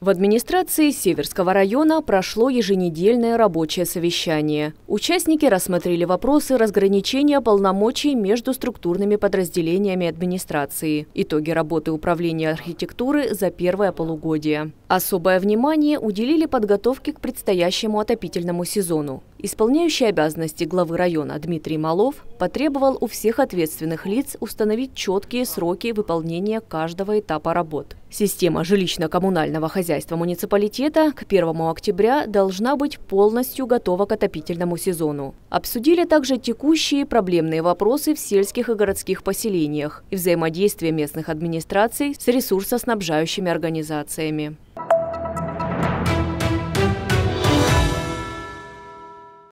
В администрации Северского района прошло еженедельное рабочее совещание. Участники рассмотрели вопросы разграничения полномочий между структурными подразделениями администрации, итоги работы управления архитектуры за первое полугодие. Особое внимание уделили подготовке к предстоящему отопительному сезону. Исполняющий обязанности главы района Дмитрий Малов потребовал у всех ответственных лиц установить четкие сроки выполнения каждого этапа работ. Система жилищно-коммунального хозяйства муниципалитета к 1 октября должна быть полностью готова к отопительному сезону. Обсудили также текущие проблемные вопросы в сельских и городских поселениях и взаимодействие местных администраций с ресурсоснабжающими организациями.